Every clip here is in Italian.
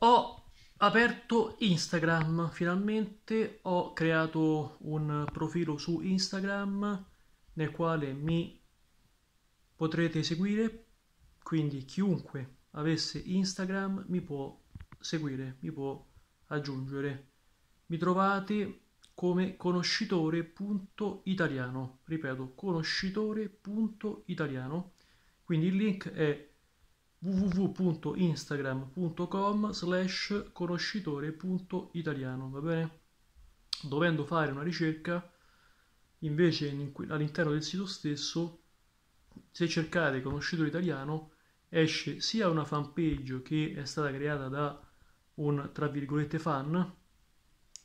Ho aperto Instagram, finalmente ho creato un profilo su Instagram nel quale mi potrete seguire, quindi chiunque avesse Instagram mi può seguire, mi può aggiungere. Mi trovate come conoscitore.italiano, ripeto, conoscitore.italiano. Quindi il link è www.instagram.com slash conoscitore.italiano, va bene? Dovendo fare una ricerca, invece all'interno del sito stesso, se cercate conoscitore italiano, esce sia una fanpage che è stata creata da un tra virgolette fan,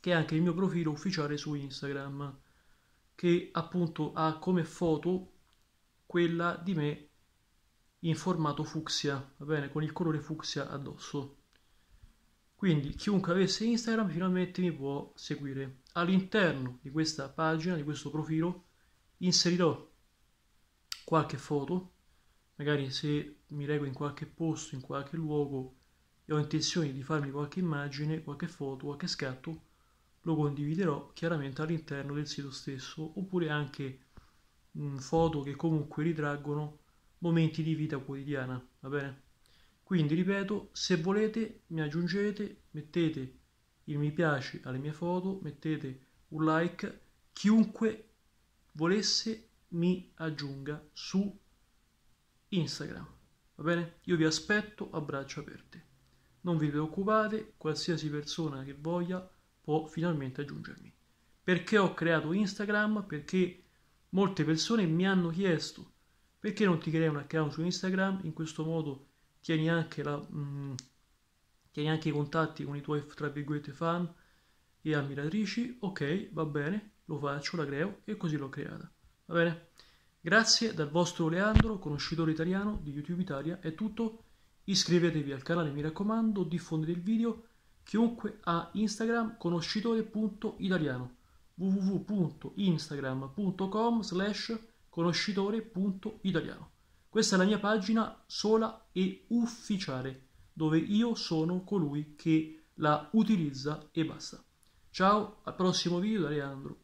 che è anche il mio profilo ufficiale su Instagram, che appunto ha come foto quella di me in formato fucsia, va bene, con il colore fucsia addosso. Quindi chiunque avesse Instagram finalmente mi può seguire. All'interno di questa pagina, di questo profilo, inserirò qualche foto, magari se mi reco in qualche posto, in qualche luogo e ho intenzione di farmi qualche immagine, qualche foto, qualche scatto, lo condividerò chiaramente all'interno del sito stesso oppure anche mh, foto che comunque ritraggono momenti di vita quotidiana, va bene? Quindi ripeto, se volete mi aggiungete, mettete il mi piace alle mie foto, mettete un like, chiunque volesse mi aggiunga su Instagram, va bene? Io vi aspetto a braccia aperte. Non vi preoccupate, qualsiasi persona che voglia può finalmente aggiungermi. Perché ho creato Instagram? Perché molte persone mi hanno chiesto perché non ti crei un account su Instagram? In questo modo tieni anche, la, mh, mm, tieni anche i contatti con i tuoi, tra virgolette, fan e ammiratrici. Ok, va bene, lo faccio, la creo e così l'ho creata. Va bene? Grazie dal vostro Leandro, conoscitore italiano di YouTube Italia, è tutto. Iscrivetevi al canale, mi raccomando, diffondete il video. Chiunque ha Instagram, conoscitore.italiano www.instagram.com slash conoscitore.italiano. Questa è la mia pagina sola e ufficiale, dove io sono colui che la utilizza e basta. Ciao, al prossimo video da Leandro.